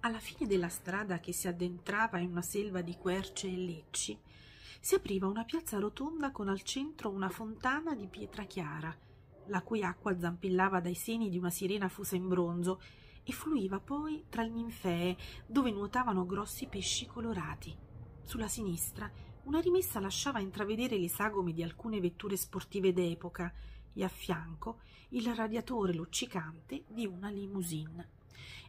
alla fine della strada che si addentrava in una selva di querce e lecci si apriva una piazza rotonda con al centro una fontana di pietra chiara la cui acqua zampillava dai seni di una sirena fusa in bronzo e fluiva poi tra le ninfee dove nuotavano grossi pesci colorati sulla sinistra una rimessa lasciava intravedere le sagome di alcune vetture sportive d'epoca e a fianco il radiatore luccicante di una limousine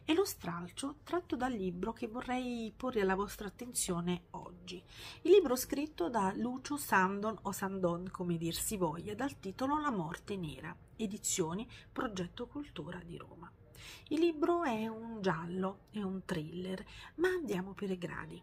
è lo stralcio tratto dal libro che vorrei porre alla vostra attenzione oggi. Il libro scritto da Lucio Sandon o Sandon, come dir si voglia, dal titolo La morte nera, edizioni Progetto Cultura di Roma. Il libro è un giallo, è un thriller, ma andiamo per i gradi.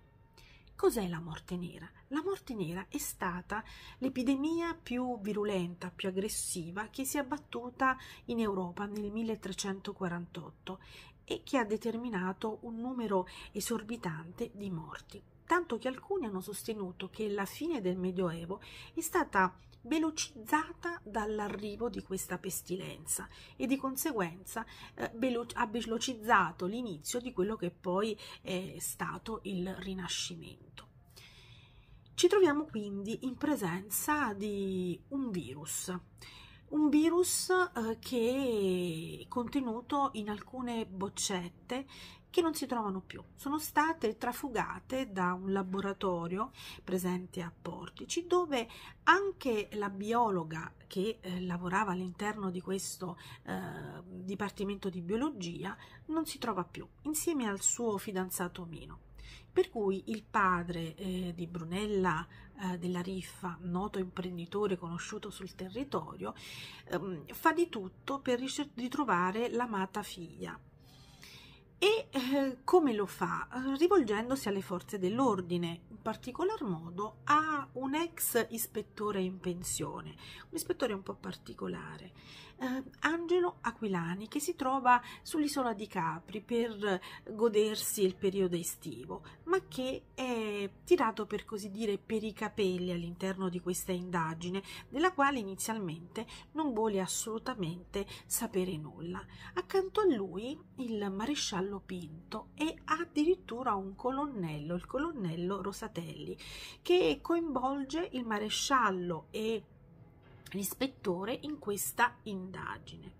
Cos'è la morte nera? La morte nera è stata l'epidemia più virulenta, più aggressiva che si è abbattuta in Europa nel 1348 e che ha determinato un numero esorbitante di morti, tanto che alcuni hanno sostenuto che la fine del Medioevo è stata velocizzata dall'arrivo di questa pestilenza e di conseguenza eh, velo- ha velocizzato l'inizio di quello che poi è stato il Rinascimento. Ci troviamo quindi in presenza di un virus un virus eh, che è contenuto in alcune boccette che non si trovano più. Sono state trafugate da un laboratorio presente a Portici dove anche la biologa che eh, lavorava all'interno di questo eh, dipartimento di biologia non si trova più insieme al suo fidanzato Mino. Per cui il padre eh, di Brunella eh, della Riffa, noto imprenditore conosciuto sul territorio, ehm, fa di tutto per ritrovare l'amata figlia e eh, come lo fa? Eh, rivolgendosi alle forze dell'ordine, in particolar modo a un ex ispettore in pensione, un ispettore un po' particolare, eh, Angelo Aquilani, che si trova sull'isola di Capri per godersi il periodo estivo, ma che è tirato per così dire per i capelli all'interno di questa indagine, della quale inizialmente non vuole assolutamente sapere nulla. Accanto a lui il maresciallo giallo e addirittura un colonnello, il colonnello Rosatelli, che coinvolge il maresciallo e l'ispettore in questa indagine.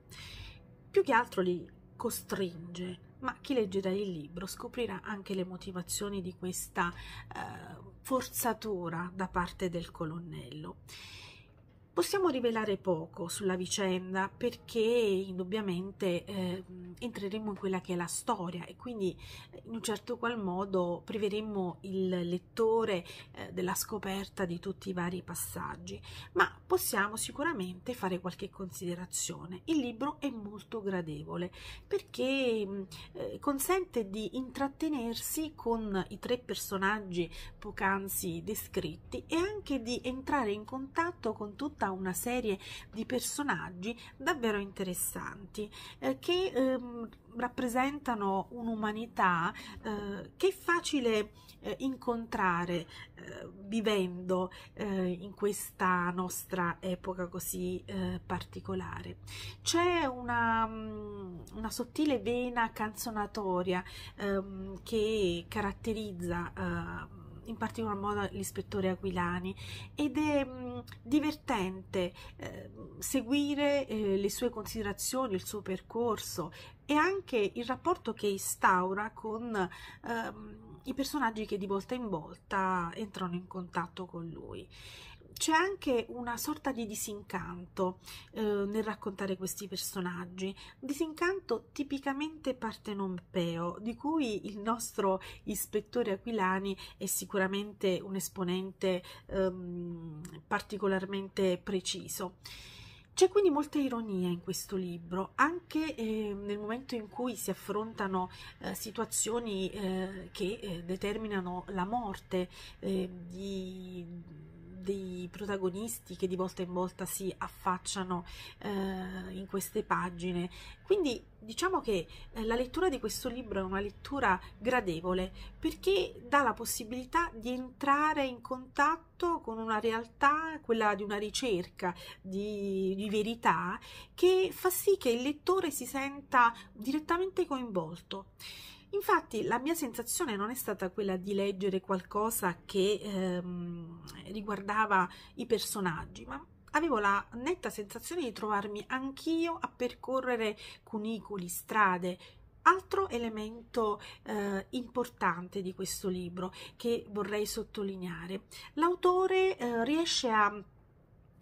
Più che altro li costringe, ma chi leggerà il libro scoprirà anche le motivazioni di questa eh, forzatura da parte del colonnello. Possiamo rivelare poco sulla vicenda perché indubbiamente eh, entreremo in quella che è la storia e quindi eh, in un certo qual modo priveremo il lettore eh, della scoperta di tutti i vari passaggi, ma possiamo sicuramente fare qualche considerazione. Il libro è molto gradevole perché eh, consente di intrattenersi con i tre personaggi poc'anzi descritti e anche di entrare in contatto con tutta tutta una serie di personaggi davvero interessanti eh, che ehm, rappresentano un'umanità eh, che è facile eh, incontrare eh, vivendo eh, in questa nostra epoca così eh, particolare. C'è una, mm, una, sottile vena canzonatoria ehm, che caratterizza ehm, in particolar modo l'ispettore Aquilani ed è divertente eh, seguire eh, le sue considerazioni, il suo percorso e anche il rapporto che instaura con ehm, i personaggi che di volta in volta entrano in contatto con lui c'è anche una sorta di disincanto eh, nel raccontare questi personaggi, disincanto tipicamente partenompeo, di cui il nostro ispettore Aquilani è sicuramente un esponente ehm, particolarmente preciso. C'è quindi molta ironia in questo libro, anche eh, nel momento in cui si affrontano eh, situazioni eh, che eh, determinano la morte eh, di dei protagonisti che di volta in volta si affacciano eh, in queste pagine. Quindi diciamo che eh, la lettura di questo libro è una lettura gradevole perché dà la possibilità di entrare in contatto con una realtà, quella di una ricerca di, di verità, che fa sì che il lettore si senta direttamente coinvolto. Infatti la mia sensazione non è stata quella di leggere qualcosa che ehm, riguardava i personaggi, ma avevo la netta sensazione di trovarmi anch'io a percorrere cunicoli, strade. Altro elemento eh, importante di questo libro che vorrei sottolineare, l'autore eh, riesce a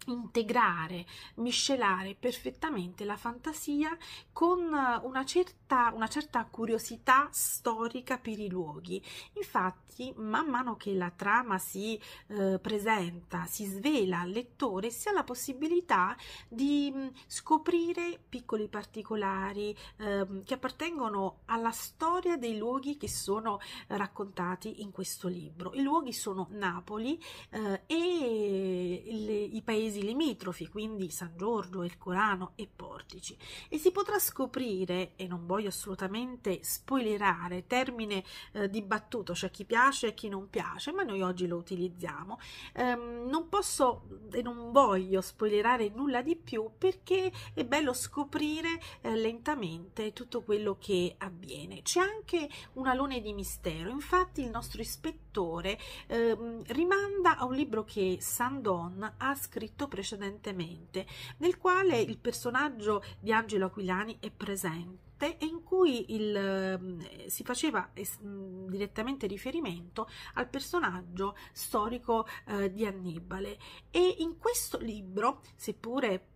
integrare, miscelare perfettamente la fantasia con eh, una certa, una certa, curiosità storica per i luoghi. Infatti, man mano che la trama si eh, presenta, si svela al lettore, si ha la possibilità di mh, mm, scoprire piccoli particolari eh, che appartengono alla storia dei luoghi che sono raccontati in questo libro. I luoghi sono Napoli eh, e le, i paesi paesi limitrofi, quindi San Giorgio, Ercolano e Portici, e si potrà scoprire, e non voglio assolutamente spoilerare, termine eh, dibattuto, cioè chi piace e chi non piace, ma noi oggi lo utilizziamo. Ehm, non posso e non voglio spoilerare nulla di più perché è bello scoprire eh, lentamente tutto quello che avviene. C'è anche un alone di mistero, infatti il nostro ispettore l'autore eh, rimanda a un libro che Sandon ha scritto precedentemente, nel quale il personaggio di Angelo Aquilani è presente e in cui il, ehm, si faceva mm, direttamente riferimento al personaggio storico eh, di Annibale e in questo libro, seppure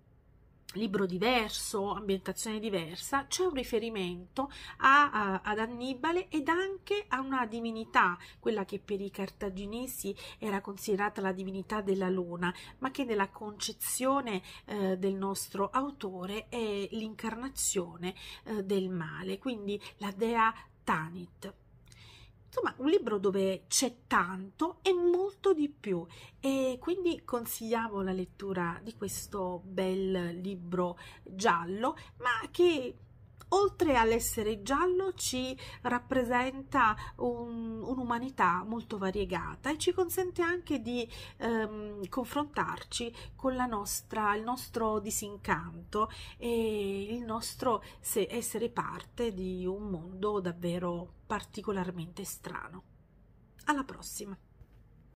libro diverso, ambientazione diversa, c'è un riferimento a, a, ad Annibale ed anche a una divinità, quella che per i cartaginesi era considerata la divinità della luna, ma che nella concezione eh, del nostro autore è l'incarnazione eh, del male, quindi la dea Tanit insomma un libro dove c'è tanto e molto di più e quindi consigliamo la lettura di questo bel libro giallo ma che oltre all'essere giallo ci rappresenta un, un'umanità molto variegata e ci consente anche di ehm, confrontarci con la nostra, il nostro disincanto e il nostro se, essere parte di un mondo davvero particolarmente strano. Alla prossima!